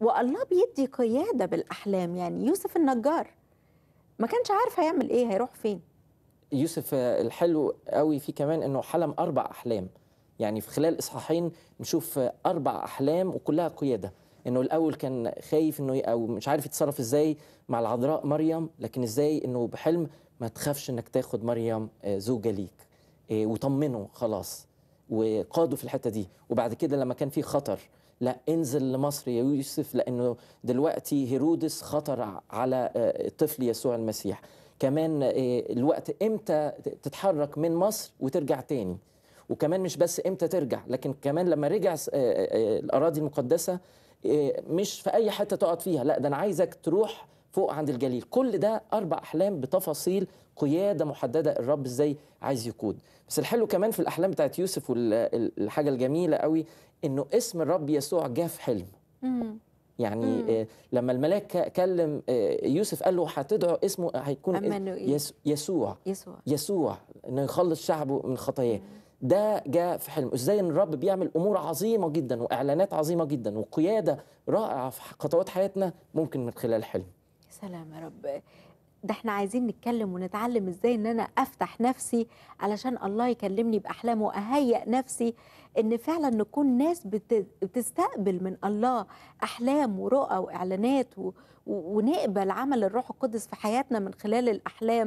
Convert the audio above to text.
والله بيدي قياده بالاحلام يعني يوسف النجار ما كانش عارف هيعمل ايه هيروح فين يوسف آه، الحلو قوي فيه كمان انه حلم اربع احلام يعني في خلال اصحاحين نشوف اربع احلام وكلها قياده انه الاول كان خايف انه او مش عارف يتصرف ازاي مع العذراء مريم لكن ازاي انه بحلم ما تخافش انك تاخد مريم آه، زوجه ليك آه، وطمنه خلاص وقادوا في الحته دي وبعد كده لما كان في خطر لا انزل لمصر يا يوسف لانه دلوقتي هيرودس خطر على آه، الطفل يسوع المسيح كمان آه، الوقت امتى تتحرك من مصر وترجع تاني وكمان مش بس امتى ترجع لكن كمان لما رجع آه، الاراضي المقدسه مش في اي حته تقعد فيها لا ده انا عايزك تروح فوق عند الجليل كل ده أربع أحلام بتفاصيل قيادة محددة الرب إزاي عايز يقود بس الحلو كمان في الأحلام بتاعت يوسف والحاجة الجميلة قوي إنه اسم الرب يسوع جه في حلم يعني آه، لما الملاك كلم آه، يوسف قال له هتدعو اسمه هيكون اسمه يسوع يسوع يسوع انه يخلص شعبه من خطاياه ده جاء في حلم ازاي ان الرب بيعمل امور عظيمه جدا واعلانات عظيمه جدا وقياده رائعه في خطوات حياتنا ممكن من خلال حلم سلام يا رب ده احنا عايزين نتكلم ونتعلم ازاي ان انا افتح نفسي علشان الله يكلمني باحلام واهيئ نفسي ان فعلا نكون ناس بتستقبل من الله احلام ورؤى واعلانات و... ونقبل عمل الروح القدس في حياتنا من خلال الاحلام